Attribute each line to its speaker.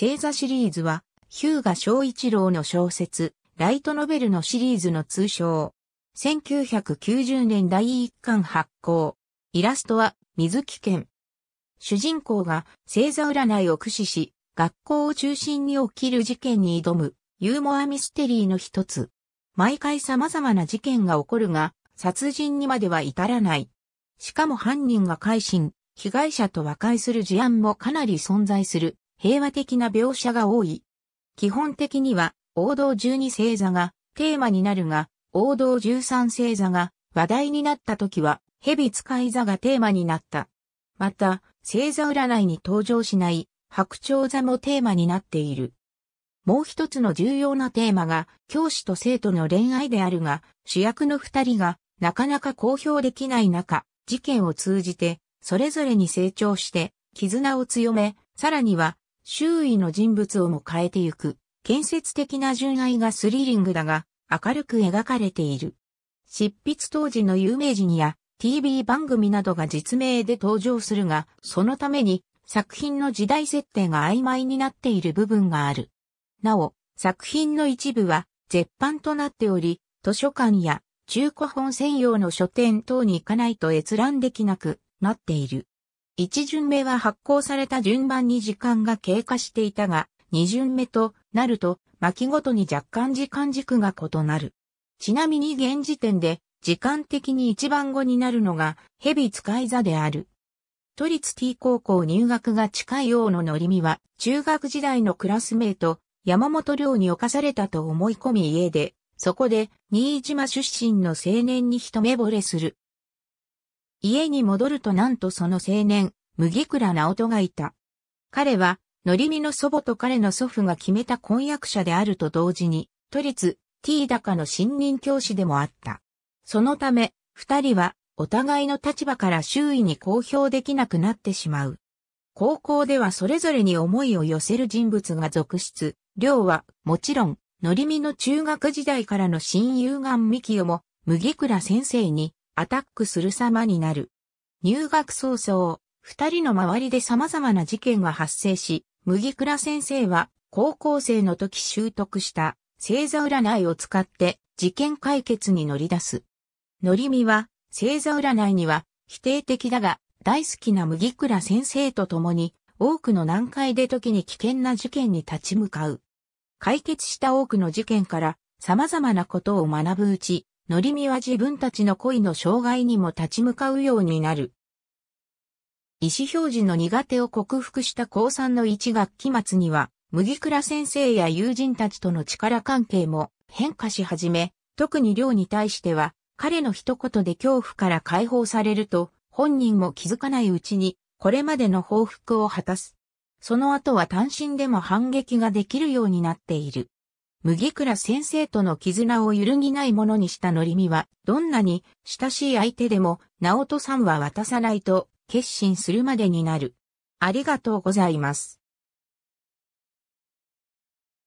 Speaker 1: 星座シリーズは、ヒューガ昭一郎の小説、ライトノベルのシリーズの通称。1990年第1巻発行。イラストは、水木健。主人公が星座占いを駆使し、学校を中心に起きる事件に挑む、ユーモアミステリーの一つ。毎回様々な事件が起こるが、殺人にまでは至らない。しかも犯人が改心、被害者と和解する事案もかなり存在する、平和的な描写が多い。基本的には、王道12星座がテーマになるが、王道13星座が話題になった時は、蛇使い座がテーマになった。また、星座占いに登場しない白鳥座もテーマになっている。もう一つの重要なテーマが、教師と生徒の恋愛であるが、主役の二人がなかなか公表できない中、事件を通じて、それぞれに成長して、絆を強め、さらには周囲の人物をも変えてゆく、建設的な純愛がスリリングだが、明るく描かれている。執筆当時の有名人や TV 番組などが実名で登場するが、そのために作品の時代設定が曖昧になっている部分がある。なお、作品の一部は絶版となっており、図書館や中古本専用の書店等に行かないと閲覧できなくなっている。一巡目は発行された順番に時間が経過していたが、二巡目となると、巻ごとに若干時間軸が異なる。ちなみに現時点で、時間的に一番後になるのが、蛇使い座である。都立 T 高校入学が近い王の乗り見は、中学時代のクラスメイト、山本亮に侵されたと思い込み家で、そこで、新島出身の青年に一目惚れする。家に戻るとなんとその青年、麦倉直人がいた。彼は、のりみの祖母と彼の祖父が決めた婚約者であると同時に、都立 T 高の新任教師でもあった。そのため、二人は、お互いの立場から周囲に公表できなくなってしまう。高校ではそれぞれに思いを寄せる人物が続出。両は、もちろん、のりみの中学時代からの親友がんみきよも、麦倉先生に、アタックする様になる。入学早々、二人の周りで様々な事件が発生し、麦倉先生は高校生の時習得した星座占いを使って事件解決に乗り出す。のりみは星座占いには否定的だが大好きな麦倉先生と共に多くの難解で時に危険な事件に立ち向かう。解決した多くの事件から様々なことを学ぶうち、のりみは自分たちの恋の障害にも立ち向かうようになる。意思表示の苦手を克服した高3の1学期末には、麦倉先生や友人たちとの力関係も変化し始め、特に寮に対しては、彼の一言で恐怖から解放されると、本人も気づかないうちに、これまでの報復を果たす。その後は単身でも反撃ができるようになっている。麦倉先生との絆を揺るぎないものにしたのりみは、どんなに親しい相手でも、直人さんは渡さないと決心するまでになる。ありがとうございます。